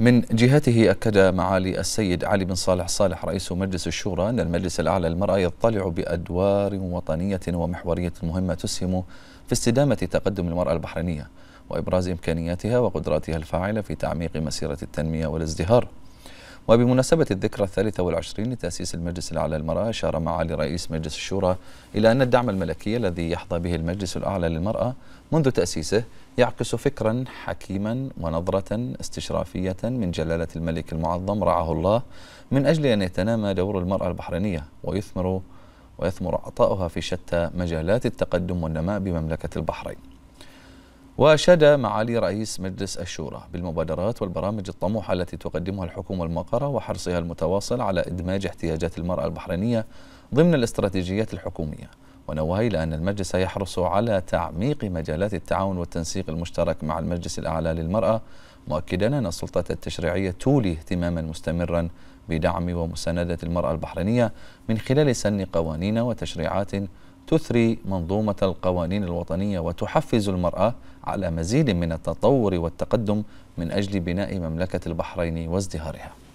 من جهته أكد معالي السيد علي بن صالح صالح رئيس مجلس الشورى أن المجلس الأعلى للمرأة يطلع بأدوار وطنية ومحورية مهمة تسهم في استدامة تقدم المرأة البحرينية وإبراز إمكانياتها وقدراتها الفاعلة في تعميق مسيرة التنمية والازدهار وبمناسبة الذكرى الثالثة والعشرين لتأسيس المجلس الأعلى للمرأة أشار معالي رئيس مجلس الشورى إلى أن الدعم الملكي الذي يحظى به المجلس الأعلى للمرأة منذ تأسيسه يعكس فكرا حكيما ونظرة استشرافية من جلالة الملك المعظم رعاه الله من أجل أن يتنامى دور المرأة البحرينية ويثمر ويثمر عطاؤها في شتى مجالات التقدم والنماء بمملكة البحرين واشاد معالي رئيس مجلس الشورى بالمبادرات والبرامج الطموحة التي تقدمها الحكومة المقرة وحرصها المتواصل على إدماج احتياجات المرأة البحرينية ضمن الاستراتيجيات الحكومية ونوه إلى أن المجلس يحرص على تعميق مجالات التعاون والتنسيق المشترك مع المجلس الأعلى للمرأة مؤكدا أن السلطة التشريعية تولي اهتماما مستمرا بدعم ومساندة المرأة البحرينية من خلال سن قوانين وتشريعات تثري منظومة القوانين الوطنية وتحفز المرأة على مزيد من التطور والتقدم من أجل بناء مملكة البحرين وازدهارها